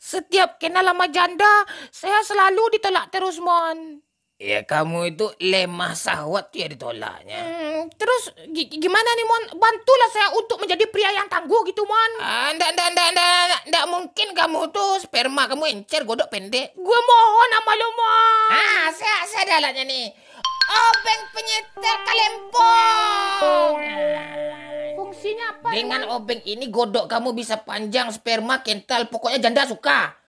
Setiap kenal sama janda, saya selalu ditolak terus, Mon. Ya kamu itu lemah sahwat ya ditolaknya. Hmm, terus gimana nih Mon? Bantulah saya untuk menjadi pria yang tangguh gitu Mon. Ah, enggak, enggak, enggak, enggak, enggak, mungkin kamu tuh sperma kamu encer godok pendek. Gue mohon sama lo Mon. Ah, saya, saya ada nih. open penyetel kalem Isinya apa? Dengan obeng ini godok kamu bisa panjang, sperma kental, pokoknya janda suka.